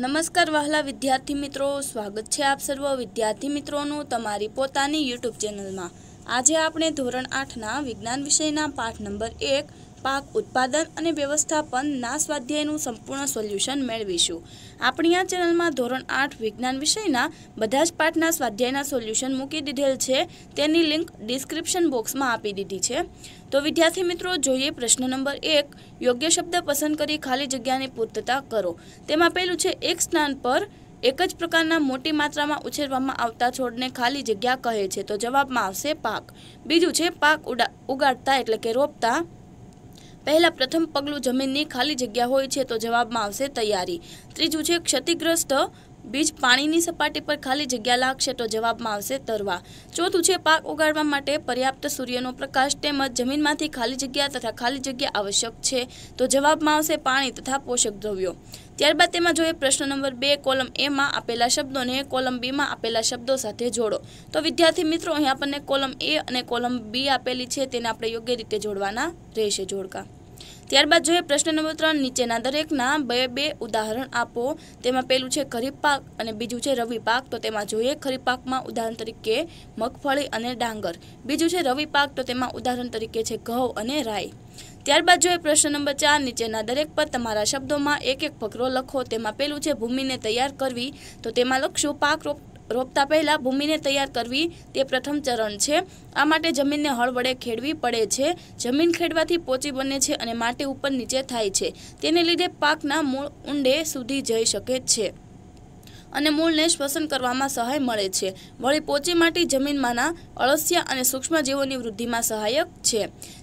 નમસ્કાર વહાલા વિદ્યાર્થી મિત્રો સ્વાગત છે આપ સર્વ વિદ્યાર્થી મિત્રોનું તમારી પોતાની યુટ્યુબ ચેનલમાં આજે આપણે ધોરણ આઠના વિજ્ઞાન વિષયના પાઠ નંબર એક પાક ઉત્પાદન અને વ્યવસ્થાપન ના સ્વાધ્યાયનું સંપૂર્ણ સોલ્યુશન મેળવીશું આપણી આ ચેનલમાં ધોરણ આઠ વિજ્ઞાન વિષયના બધા જ પાઠના સ્વાધ્યાયના સોલ્યુશન મૂકી દીધેલ છે તેની લિંક ડિસ્ક્રિપ્શન બોક્સમાં આપી દીધી છે તો વિદ્યાર્થી મિત્રો જોઈએ પ્રશ્ન નંબર એક યોગ્ય શબ્દ પસંદ કરી ખાલી જગ્યાની પૂર્તતા કરો તેમાં પહેલું છે એક સ્થાન પર એક જ પ્રકારના મોટી માત્રામાં ઉછેરવામાં આવતા છોડને ખાલી જગ્યા કહે છે તો જવાબમાં આવશે પાક બીજું છે પાક ઉગાડતા એટલે કે રોપતા પહેલાં પ્રથમ પગલું જમીનની ખાલી જગ્યા હોય છે તો જવાબમાં આવશે તૈયારી ત્રીજું છે ક્ષતિગ્રસ્ત બીજ પાણીની સપાટી પર ખાલી જગ્યા લાગશે તો જવાબમાં આવશે તરવા ચોથું છે પાક ઉગાડવા માટે પર્યાપ્ત સૂર્યનો પ્રકાશ તેમજ જમીનમાંથી ખાલી જગ્યા તથા ખાલી જગ્યા આવશ્યક છે તો જવાબમાં આવશે પાણી તથા પોષક દ્રવ્યો ત્યારબાદ તેમાં જોઈએ પ્રશ્ન નંબર બે કોલમ એમાં આપેલા શબ્દોને કોલમ બીમાં આપેલા શબ્દો સાથે જોડો તો વિદ્યાર્થી મિત્રો અહીં આપણને કોલમ એ અને કોલમ બી આપેલી છે તેને આપણે યોગ્ય રીતે જોડવાના રહેશે જોડકા ત્યારબાદ જોઈએ પ્રશ્ન નંબર ત્રણ નીચેના દરેકના બે બે ઉદાહરણ આપો તેમાં પહેલું છે ખરીફ પાક અને બીજું છે રવિ પાક તો તેમાં જોઈએ ખરીફ પાકમાં ઉદાહરણ તરીકે મગફળી અને ડાંગર બીજું છે રવિ પાક તો તેમાં ઉદાહરણ તરીકે છે ઘઉં અને રાઈ ત્યારબાદ જોઈએ પ્રશ્ન નંબર ચાર નીચેના દરેક પર તમારા શબ્દોમાં એક એક ફકરો લખો તેમાં પહેલું છે ભૂમિને તૈયાર કરવી તો તેમાં લખશું પાક રોપ રોપતા પહેલાં ભૂમિને તૈયાર કરવી તે પ્રથમ ચરણ છે આ માટે જમીનને હળ વડે ખેડવી પડે છે જમીન ખેડવાથી પોચી બને છે અને માટી ઉપર નીચે થાય છે તેને લીધે પાકના મૂળ ઊંડે સુધી જઈ શકે છે અને મૂળને શ્વસન કરવામાં સહાય મળે છે વળી પોચી માટી જમીનમાંના અળસિયા અને સૂક્ષ્મજીવોની વૃદ્ધિમાં સહાયક છે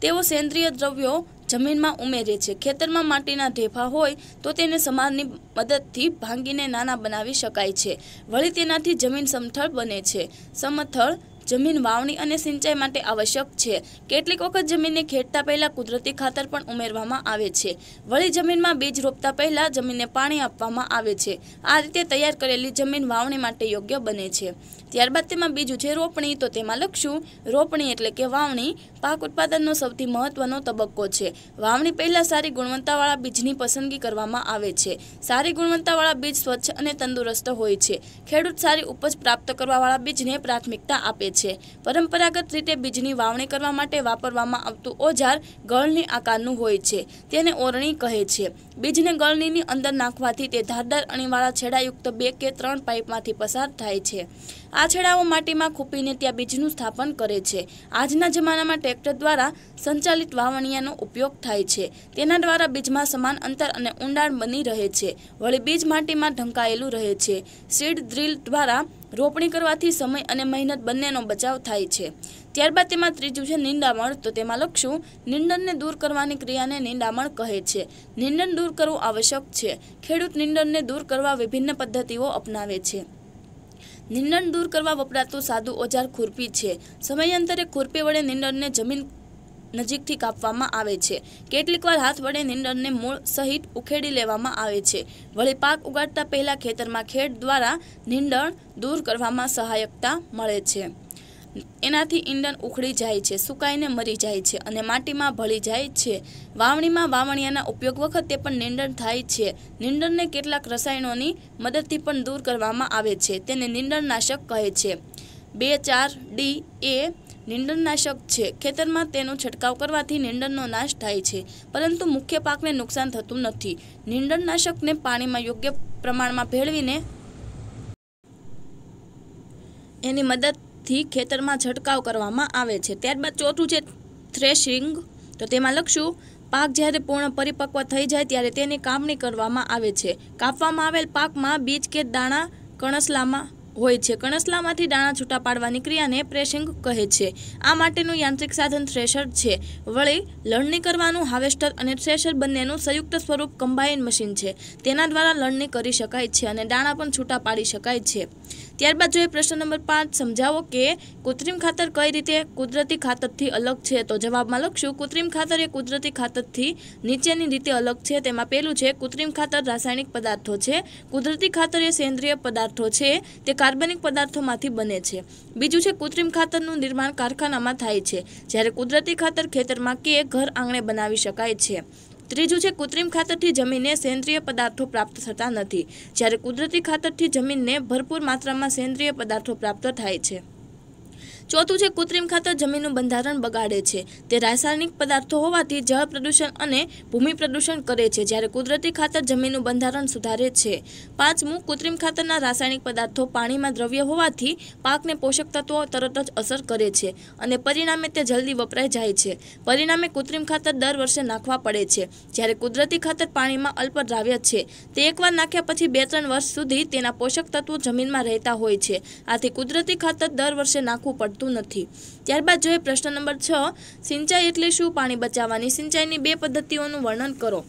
તેઓ સેન્દ્રિય દ્રવ્યો જમીનમાં ઉમેરે છે ખેતરમાં માટીના ઢેફા હોય તો તેને સમાનની મદદથી ભાંગીને નાના બનાવી શકાય છે વળી તેનાથી જમીન સમથળ બને છે સમથળ જમીન વાવણી અને સિંચાઈ માટે આવશ્યક છે કેટલીક વખત જમીનને ખેડતા પહેલાં કુદરતી ખાતર પણ ઉમેરવામાં આવે છે વળી જમીનમાં બીજ રોપતા પહેલાં જમીનને પાણી આપવામાં આવે છે આ રીતે તૈયાર કરેલી જમીન વાવણી માટે યોગ્ય બને છે ત્યારબાદ તેમાં બીજું છે રોપણી તો તેમાં લખશું રોપણી એટલે કે વાવણી પાક ઉત્પાદનનો સૌથી મહત્વનો તબક્કો છે વાવણી પહેલાં સારી ગુણવત્તાવાળા બીજની પસંદગી કરવામાં આવે છે સારી ગુણવત્તાવાળા બીજ સ્વચ્છ અને તંદુરસ્ત હોય છે ખેડૂત સારી ઉપજ પ્રાપ્ત કરવાવાળા બીજને પ્રાથમિકતા આપે છે છે પરંપરાગત રીતે બીજની વાવણી કરવા માટે વાપરવામાં આવતું ઓજાર ગળની આકારનું હોય છે તેને ઓરણી કહે છે બીજને ગળણીની અંદર નાખવાથી તે ધારદાર અણીવાળા છેડાયુક્ત બે કે ત્રણ પાઇપમાંથી પસાર થાય છે આ છેડાઓ માટીમાં ખૂપીને ત્યાં બીજનું સ્થાપન કરે છે આજના જમાનામાં ટ્રેક્ટર દ્વારા સંચાલિત વાવણિયાનો ઉપયોગ થાય છે તેના દ્વારા બીજમાં સમાન અંતર અને ઊંડાણ બની રહે છે વળી બીજ માટીમાં ઢંકાયેલું રહે છે સીડ ડ્રીલ દ્વારા રોપણી કરવાથી સમય અને મહેનત બંનેનો બચાવ થાય છે ત્યારબાદ તેમાં ત્રીજું છે નિંદામણ તો તેમાં લખશું નિંદણને દૂર કરવાની ક્રિયાને નિંદામણ કહે છે નિંદણ દૂર કરવું આવશ્યક છે ખેડૂત નિંદણને દૂર કરવા વિભિન્ન પદ્ધતિઓ અપનાવે છે નિંદણ દૂર કરવા વપરાતું સાદું ઓજાર ખુરપી છે સમયાંતરે ખુરપી વડે નિંદણને જમીન નજીકથી કાપવામાં આવે છે કેટલીકવાર હાથ વડે નીંદણને મૂળ સહિત ઉખેડી લેવામાં આવે છે વળી પાક ઉગાડતા પહેલાં ખેતરમાં ખેડ દ્વારા નીંદણ દૂર કરવામાં સહાયકતા મળે છે એનાથી ઈંડણ ઉખડી જાય છે સુકાઈને મરી જાય છે અને માટીમાં ભળી જાય છે વાવણીમાં વાવણિયાના ઉપયોગ વખતે પણ નીંદણ થાય છે નીંદણને કેટલાક રસાયણોની મદદથી પણ દૂર કરવામાં આવે છે તેને નીંદણનાશક કહે છે બે ચાર ડી એ નીંદણનાશક છે ખેતરમાં તેનો છંટકાવ કરવાથી નીંદણનો નાશ થાય છે પરંતુ મુખ્ય પાકને નુકસાન થતું નથી નીંદણનાશકને પાણીમાં યોગ્ય પ્રમાણમાં ભેળવીને એની મદદથી ખેતરમાં છંટકાવ કરવામાં આવે છે ત્યારબાદ ચોથું છે થ્રેશિંગ તો તેમાં લખશું પાક જ્યારે પૂર્ણ પરિપક્વ થઈ જાય ત્યારે તેની કાપણી કરવામાં આવે છે કાપવામાં આવેલ પાકમાં બીજ કે દાણા કણસલામાં હોય છે કણસલામાંથી દાણા છૂટા પાડવાની ક્રિયાને પ્રેસિંગ કહે છે આ માટેનું યાંત્રિક સાધન થ્રેશર છે વળી લણણી કરવાનું હાર્વેસ્ટર અને થ્રેશર બંનેનું સંયુક્ત સ્વરૂપ કમ્બાઇન મશીન છે તેના દ્વારા લણણી કરી શકાય છે અને દાણા પણ છૂટા પાડી શકાય છે ત્યારબાદ જોઈએ પ્રશ્ન નંબર પાંચ સમજાવો કે કૃત્રિમ ખાતર કઈ રીતે કુદરતી ખાતરથી અલગ છે તો જવાબમાં લખશું કૃત્રિમ ખાતર એ કુદરતી ખાતરથી નીચેની રીતે અલગ છે તેમાં પહેલું છે કૃત્રિમ ખાતર રાસાયણિક પદાર્થો છે કુદરતી ખાતર એ સેન્દ્રિય પદાર્થો છે તે કાર્બનિક પદાર્થોમાંથી બને છે બીજું છે કૃત્રિમ ખાતરનું નિર્માણ કારખાનામાં થાય છે જ્યારે કુદરતી ખાતર ખેતરમાં કે ઘર આંગણે બનાવી શકાય છે ત્રીજું છે કૃત્રિમ ખાતરથી જમીનને સેન્દ્રિય પદાર્થો પ્રાપ્ત થતા નથી જ્યારે કુદરતી ખાતરથી જમીનને ભરપૂર માત્રામાં સેન્દ્રિય પદાર્થો પ્રાપ્ત થાય છે ચોથું છે કૃત્રિમ ખાતર જમીનનું બંધારણ બગાડે છે તે રાસાયણિક પદાર્થો હોવાથી જળ પ્રદૂષણ અને ભૂમિ પ્રદૂષણ કરે છે જ્યારે કુદરતી ખાતર જમીનનું બંધારણ સુધારે છે પાંચમું કૃત્રિમ ખાતરના રાસાયણિક પદાર્થો પાણીમાં દ્રવ્ય હોવાથી પાકને પોષક તત્વો તરત જ અસર કરે છે અને પરિણામે તે જલ્દી વપરાઈ જાય છે પરિણામે કૃત્રિમ ખાતર દર વર્ષે નાખવા પડે છે જ્યારે કુદરતી ખાતર પાણીમાં અલ્પ દ્રાવ્ય છે તે એકવાર નાખ્યા પછી બે ત્રણ વર્ષ સુધી તેના પોષક તત્વો જમીનમાં રહેતા હોય છે આથી કુદરતી ખાતર દર વર્ષે નાખવું પડતું આવતું નથી ત્યારબાદ જોઈએ પ્રશ્ન નંબર છ સિંચાઈ એટલે શું પાણી બચાવવાની સિંચાઈની બે પદ્ધતિઓનું વર્ણન કરો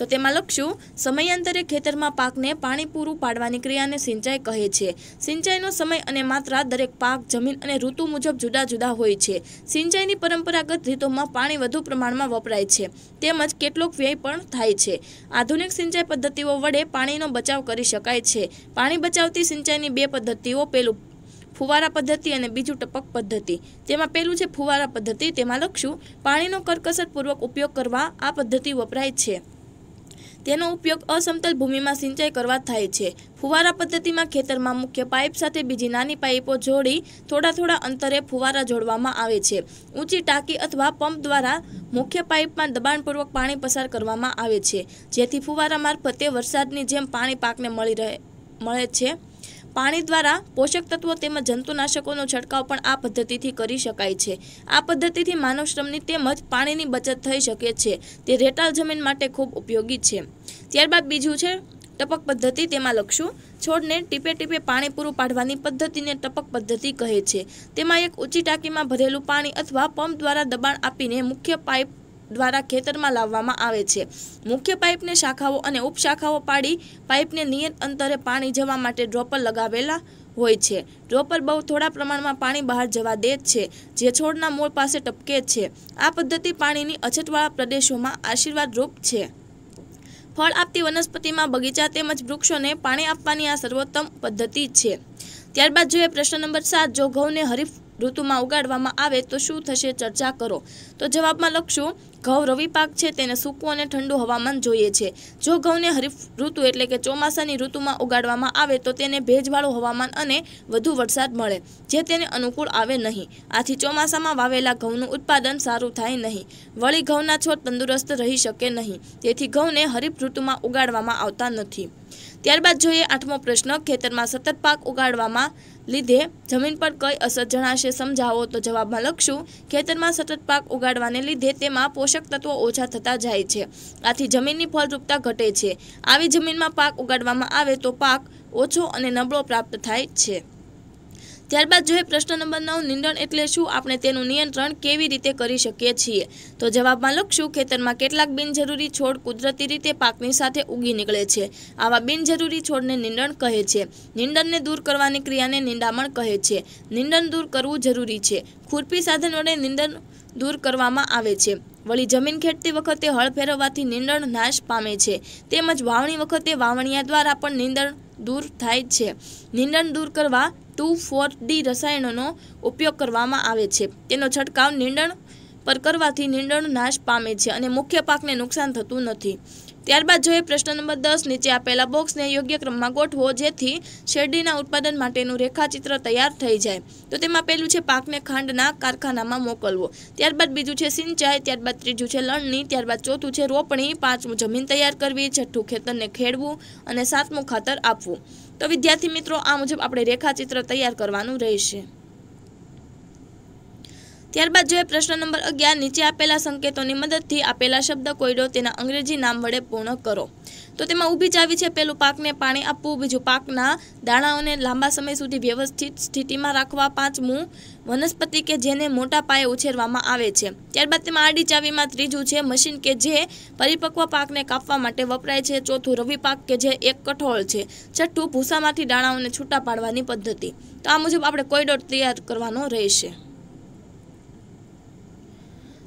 તો તેમાં લખશું સમયાંતરે ખેતરમાં પાકને પાણી પૂરું પાડવાની ક્રિયાને સિંચાઈ કહે છે સિંચાઈનો સમય અને માત્રા દરેક પાક જમીન અને ઋતુ મુજબ જુદા જુદા હોય છે સિંચાઈની પરંપરાગત રીતોમાં પાણી વધુ પ્રમાણમાં વપરાય છે તેમજ કેટલોક વ્યય પણ થાય છે આધુનિક સિંચાઈ પદ્ધતિઓ વડે પાણીનો બચાવ કરી શકાય છે પાણી બચાવતી સિંચાઈની બે પદ્ધતિઓ પેલું ફુવારા પદ્ધતિ અને બીજું ટપક પદ્ધતિ જેમાં પેલું છે ફુવારા પદ્ધતિ તેમાં લખશું પાણીનો કરકસરપૂર્વક ઉપયોગ કરવા આ પદ્ધતિ વપરાય છે તેનો ઉપયોગ અસમતલ ભૂમિમાં સિંચાઈ કરવા થાય છે ફુવારા પદ્ધતિમાં ખેતરમાં મુખ્ય પાઇપ સાથે બીજી નાની પાઇપો જોડી થોડા થોડા અંતરે ફુવારા જોડવામાં આવે છે ઊંચી ટાંકી અથવા પંપ દ્વારા મુખ્ય પાઇપમાં દબાણપૂર્વક પાણી પસાર કરવામાં આવે છે જેથી ફુવારા મારફતે વરસાદની જેમ પાણી પાકને મળી રહે મળે છે પાણી દ્વારા પોષક તત્વો તેમજ જંતુનાશકોનો છંટકાવ પણ આ પદ્ધતિથી કરી શકાય છે આ પદ્ધતિથી માનવ શ્રમની તેમજ પાણીની બચત થઈ શકે છે તે રેટાળ જમીન માટે ખૂબ ઉપયોગી છે ત્યારબાદ બીજું છે ટપક પદ્ધતિ તેમાં લખશું છોડને ટીપે ટીપે પાણી પૂરું પાડવાની પદ્ધતિને ટપક પદ્ધતિ કહે છે તેમાં એક ઊંચી ટાંકીમાં ભરેલું પાણી અથવા પંપ દ્વારા દબાણ આપીને મુખ્ય પાઇપ દ્વારા ખેતરમાં લાવવામાં આવે છે મુખ્ય પાઇપને શાખાઓ અને ઉપશાખાઓ પાડી પાઇપને નિયત અંતરે પાણી જવા માટે ડ્રોપર લગાવેલા હોય છે ડ્રોપર બહુ થોડા પ્રમાણમાં પાણી બહાર જવા દે છે જે છોડના મૂળ પાસે ટપકે છે આ પદ્ધતિ પાણીની અછતવાળા પ્રદેશોમાં આશીર્વાદરૂપ છે ફળ આપતી વનસ્પતિમાં બગીચા તેમજ વૃક્ષોને પાણી આપવાની આ સર્વોત્તમ પદ્ધતિ છે ત્યારબાદ જોઈએ પ્રશ્ન નંબર સાત જો ઘઉંને હરીફ ઋતુમાં ઉગાડવામાં આવે તો શું થશે ચર્ચા કરો તો જવાબમાં લખશું ઘઉં રવિ પાક છે તેને સૂકું અને ઠંડુ હવામાન જોઈએ છે જો ઘઉંને હરીફ ઋતુ એટલે કે ચોમાસાની ઋતુમાં ઉગાડવામાં આવે તો તેને ભેજવાળું હવામાન અને વધુ વરસાદ મળે જે તેને અનુકૂળ આવે નહીં આથી ચોમાસામાં વાવેલા ઘઉંનું ઉત્પાદન સારું થાય નહીં વળી ઘઉંના છોડ તંદુરસ્ત રહી શકે નહીં તેથી ઘઉંને હરીફ ઋતુમાં ઉગાડવામાં આવતા નથી ત્યારબાદ જોઈએ આઠમો પ્રશ્ન ખેતરમાં સતત પાક ઉગાડવામાં લીધે જમીન પર કઈ અસર જણાશે સમજાવો તો જવાબમાં લખશું ખેતરમાં સતત પાક ઉગાડવાને લીધે તેમાં પોષક તત્વો ઓછા થતા જાય છે આથી જમીનની ફળદ્રુપતા ઘટે છે આવી જમીનમાં પાક ઉગાડવામાં આવે તો પાક ઓછો અને નબળો પ્રાપ્ત થાય છે ત્યારબાદ જોઈએ પ્રશ્ન નંબર નવ નિંદણ એટલે શું આપણે તેનું નિયંત્રણ કેવી રીતે કરી શકીએ છીએ તો જવાબમાં લખશું ખેતરમાં કેટલાક બિનજરૂરી છોડ કુદરતી રીતે પાકની સાથે ઉગી નીકળે છે આવા બિનજરૂરી છોડને નિંદણ કહે છે નિંદણને દૂર કરવાની ક્રિયાને નિંદામણ કહે છે નિંદણ દૂર કરવું જરૂરી છે ખુરપી સાધન વડે નિંદણ દૂર કરવામાં આવે છે વળી જમીન ખેડતી વખતે હળ ફેરવવાથી નિંદણ નાશ પામે છે તેમજ વાવણી વખતે વાવણિયા દ્વારા પણ નિંદણ દૂર થાય છે નિંદણ દૂર કરવા ટુ ફોર ડી રસાયણોનો ઉપયોગ કરવામાં આવે છે તેનો છંટકાવ નીંદણ પર કરવાથી નીંદણ નાશ પામે છે અને મુખ્ય પાકને નુકસાન થતું નથી ત્યારબાદ જોઈએ પ્રશ્ન નંબર દસ નીચે આપેલા બોક્સને યોગ્ય ક્રમમાં ગોઠવો જેથી શેરડીના ઉત્પાદન માટેનું રેખાચિત્ર તૈયાર થઈ જાય તો તેમાં પહેલું છે પાકને ખાંડના કારખાનામાં મોકલવો ત્યારબાદ બીજું છે સિંચાઈ ત્યારબાદ ત્રીજું છે લણણી ત્યારબાદ ચોથું છે રોપણી પાંચમું જમીન તૈયાર કરવી છઠ્ઠું ખેતરને ખેડવું અને સાતમું ખાતર આપવું તો વિદ્યાર્થી મિત્રો આ મુજબ આપણે રેખાચિત્ર તૈયાર કરવાનું રહેશે ત્યારબાદ જોઈએ પ્રશ્ન નંબર અગિયાર નીચે આપેલા સંકેતોની મદદથી આપેલા શબ્દ કોયડો તેના અંગ્રેજી નામ વડે પૂર્ણ કરો તો તેમાં ઊભી ચાવી છે પેલું પાકને પાણી આપવું બીજું પાકના દાણાઓને લાંબા સમય સુધી વ્યવસ્થિત સ્થિતિમાં રાખવા પાંચમું વનસ્પતિ કે જેને મોટા પાયે ઉછેરવામાં આવે છે ત્યારબાદ તેમાં આડી ચાવીમાં ત્રીજું છે મશીન કે જે પરિપક્વ પાકને કાપવા માટે વપરાય છે ચોથું રવિ પાક કે જે એક કઠોળ છે છઠ્ઠું ભૂસામાંથી દાણાઓને છૂટા પાડવાની પદ્ધતિ તો આ મુજબ આપણે કોઈડોર તૈયાર કરવાનો રહેશે